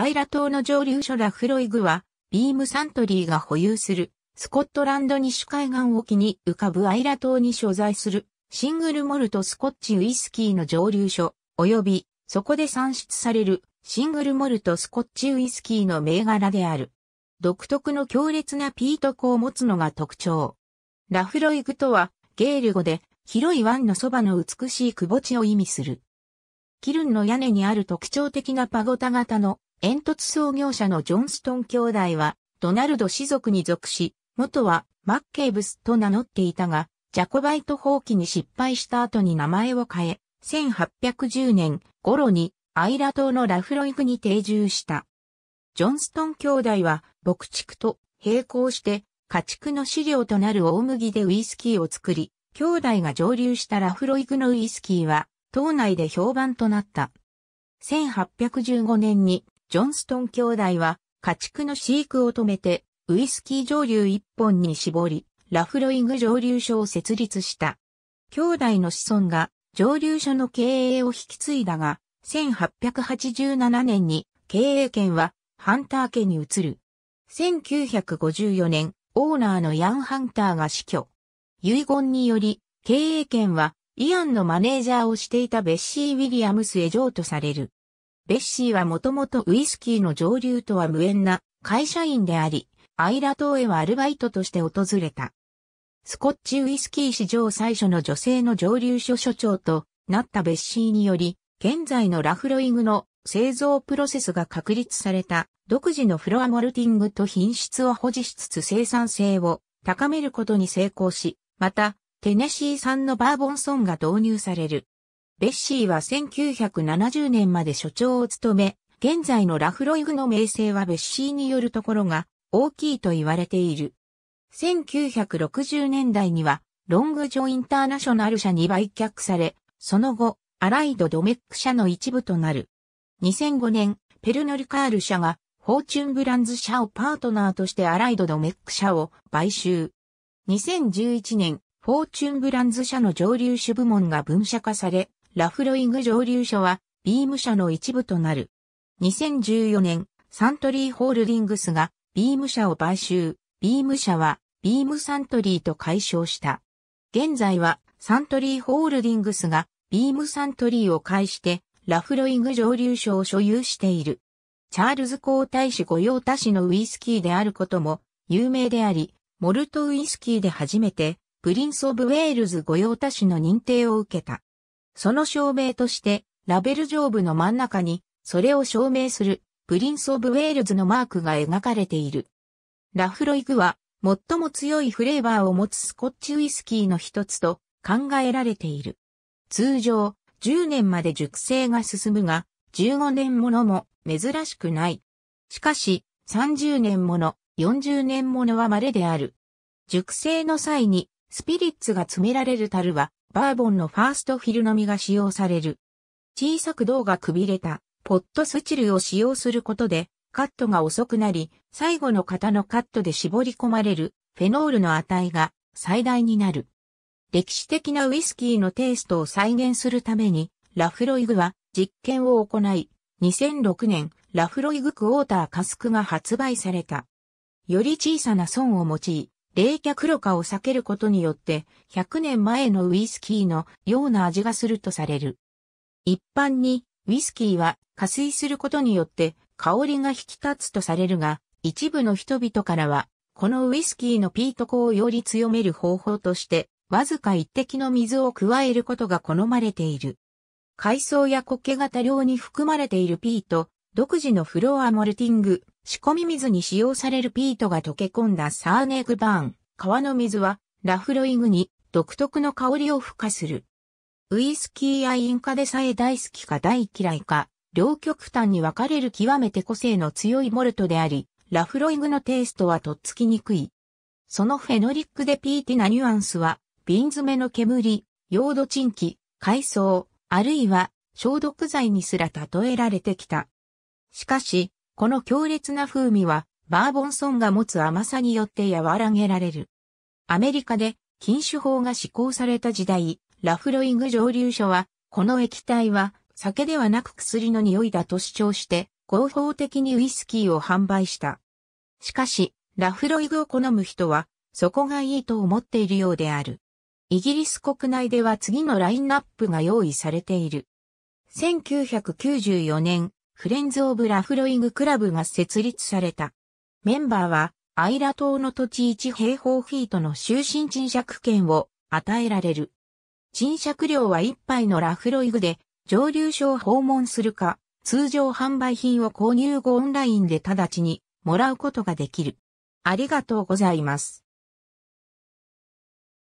アイラ島の上流所ラフロイグは、ビームサントリーが保有する、スコットランド西海岸沖に浮かぶアイラ島に所在する、シングルモルトスコッチウイスキーの蒸留所、及び、そこで産出される、シングルモルトスコッチウイスキーの銘柄である。独特の強烈なピートコを持つのが特徴。ラフロイグとは、ゲール語で、広い湾のそばの美しい窪地を意味する。キルンの屋根にある特徴的なパゴタ型の煙突創業者のジョンストン兄弟は、ドナルド氏族に属し、元はマッケイブスと名乗っていたが、ジャコバイト放棄に失敗した後に名前を変え、1810年頃にアイラ島のラフロイグに定住した。ジョンストン兄弟は牧畜と並行して家畜の飼料となる大麦でウイスキーを作り、兄弟が上流したラフロイグのウイスキーは島内で評判となった。1815年にジョンストン兄弟は家畜の飼育を止めてウイスキー上流一本に絞り、ラフロイグ蒸留所を設立した。兄弟の子孫が蒸留所の経営を引き継いだが、1887年に経営権はハンター家に移る。1954年、オーナーのヤン・ハンターが死去。遺言により、経営権はイアンのマネージャーをしていたベッシー・ウィリアムスへ譲渡される。ベッシーはもともとウイスキーの上流とは無縁な会社員であり、アイラ島へはアルバイトとして訪れた。スコッチウイスキー史上最初の女性の上流所所長となったベッシーにより、現在のラフロイグの製造プロセスが確立された独自のフロアモルティングと品質を保持しつつ生産性を高めることに成功し、また、テネシー産のバーボンソンが導入される。ベッシーは1970年まで所長を務め、現在のラフロイグの名声はベッシーによるところが大きいと言われている。1960年代には、ロングジョインターナショナル社に売却され、その後、アライド・ドメック社の一部となる。2005年、ペルノルカール社が、フォーチュンブランズ社をパートナーとしてアライド・ドメック社を買収。2011年、フォーチュンブランズ社の上流種部門が分社化され、ラフロイグ蒸留所は、ビーム社の一部となる。2014年、サントリーホールディングスが、ビーム社を買収、ビーム社は、ビームサントリーと解消した。現在は、サントリーホールディングスが、ビームサントリーを介して、ラフロイグ蒸留所を所有している。チャールズ皇太子御用達のウイスキーであることも有名であり、モルトウイスキーで初めて、プリンス・オブ・ウェールズ御用達の認定を受けた。その証明として、ラベル上部の真ん中に、それを証明する、プリンス・オブ・ウェールズのマークが描かれている。ラフロイグは、最も強いフレーバーを持つスコッチウイスキーの一つと考えられている。通常、10年まで熟成が進むが、15年ものも珍しくない。しかし、30年もの、40年ものは稀である。熟成の際に、スピリッツが詰められる樽は、バーボンのファーストフィルのみが使用される。小さく銅がくびれたポットスチルを使用することでカットが遅くなり、最後の型のカットで絞り込まれるフェノールの値が最大になる。歴史的なウイスキーのテイストを再現するために、ラフロイグは実験を行い、2006年、ラフロイグクォーターカスクが発売された。より小さな損を用い、冷却炉化を避けることによって、100年前のウイスキーのような味がするとされる。一般に、ウイスキーは加水することによって香りが引き立つとされるが、一部の人々からは、このウイスキーのピートコをより強める方法として、わずか一滴の水を加えることが好まれている。海藻や苔が多量に含まれているピート、独自のフロアモルティング、仕込み水に使用されるピートが溶け込んだサーネグバーン、川の水はラフロイグに独特の香りを付加する。ウイスキーやインカでさえ大好きか大嫌いか、両極端に分かれる極めて個性の強いモルトであり、ラフロイグのテイストはとっつきにくい。そのフェノリックでピーティなニュアンスは、瓶詰めの煙、溶土沈気、海藻、あるいは消毒剤にすら例えられてきた。しかし、この強烈な風味は、バーボンソンが持つ甘さによって和らげられる。アメリカで禁酒法が施行された時代、ラフロイグ蒸留所は、この液体は酒ではなく薬の匂いだと主張して、合法的にウイスキーを販売した。しかし、ラフロイグを好む人は、そこがいいと思っているようである。イギリス国内では次のラインナップが用意されている。1994年、フレンズ・オブ・ラフロイグ・クラブが設立された。メンバーは、アイラ島の土地1平方フィートの終身賃借権を与えられる。賃借料は1杯のラフロイグで、上流所を訪問するか、通常販売品を購入後オンラインで直ちにもらうことができる。ありがとうございます。